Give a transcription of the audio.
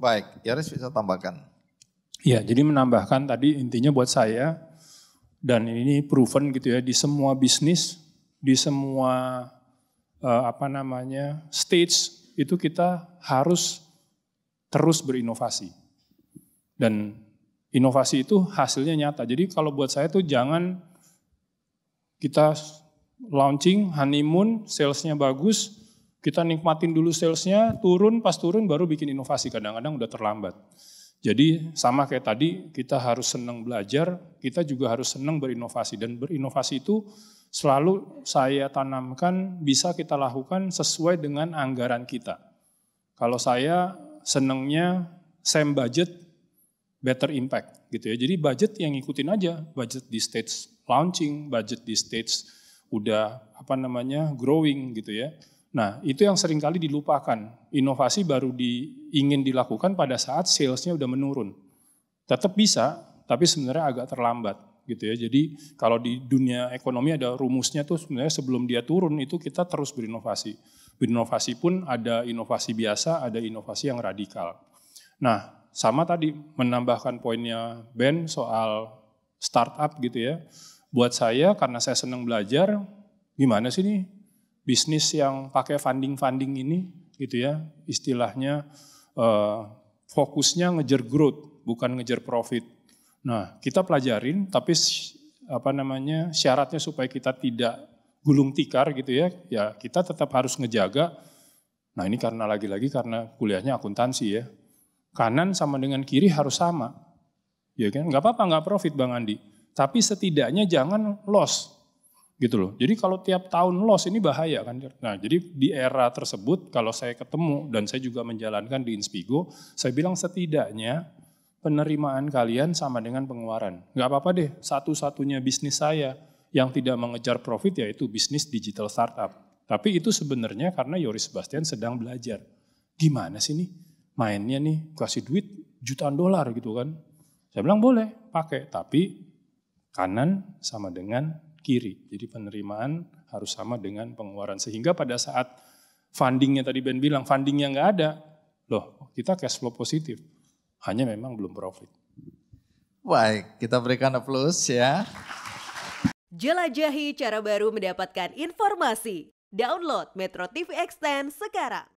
Baik, Yaris bisa tambahkan. Ya, jadi menambahkan tadi intinya buat saya dan ini proven gitu ya di semua bisnis, di semua uh, apa namanya stage itu kita harus terus berinovasi dan inovasi itu hasilnya nyata. Jadi kalau buat saya tuh jangan kita launching honeymoon salesnya bagus kita nikmatin dulu salesnya, turun, pas turun baru bikin inovasi. Kadang-kadang udah terlambat. Jadi sama kayak tadi, kita harus senang belajar, kita juga harus senang berinovasi. Dan berinovasi itu selalu saya tanamkan bisa kita lakukan sesuai dengan anggaran kita. Kalau saya senangnya same budget, better impact gitu ya. Jadi budget yang ngikutin aja, budget di stage launching, budget di stage udah apa namanya growing gitu ya. Nah, itu yang seringkali dilupakan. Inovasi baru di, ingin dilakukan pada saat salesnya udah menurun. Tetap bisa, tapi sebenarnya agak terlambat gitu ya. Jadi kalau di dunia ekonomi ada rumusnya tuh sebenarnya sebelum dia turun itu kita terus berinovasi. Berinovasi pun ada inovasi biasa, ada inovasi yang radikal. Nah, sama tadi menambahkan poinnya Ben soal startup gitu ya. Buat saya karena saya senang belajar, gimana sih nih bisnis yang pakai funding-funding ini gitu ya, istilahnya uh, fokusnya ngejar growth, bukan ngejar profit. Nah, kita pelajarin tapi apa namanya syaratnya supaya kita tidak gulung tikar gitu ya, ya kita tetap harus ngejaga. Nah ini karena lagi-lagi karena kuliahnya akuntansi ya, kanan sama dengan kiri harus sama, ya kan? Gak apa-apa, nggak profit Bang Andi. Tapi setidaknya jangan loss gitu loh. Jadi kalau tiap tahun loss ini bahaya kan. Nah jadi di era tersebut kalau saya ketemu dan saya juga menjalankan di Inspigo, saya bilang setidaknya penerimaan kalian sama dengan pengeluaran. Gak apa-apa deh, satu-satunya bisnis saya yang tidak mengejar profit yaitu bisnis digital startup. Tapi itu sebenarnya karena Yoris Sebastian sedang belajar. Gimana sih nih mainnya nih kasih duit jutaan dolar gitu kan. Saya bilang boleh pakai tapi kanan sama dengan kiri. Jadi penerimaan harus sama dengan pengeluaran. Sehingga pada saat fundingnya tadi Ben bilang, fundingnya nggak ada, loh kita cash flow positif. Hanya memang belum profit. Baik, kita berikan plus ya. Jelajahi cara baru mendapatkan informasi. Download Metro TV Extend sekarang.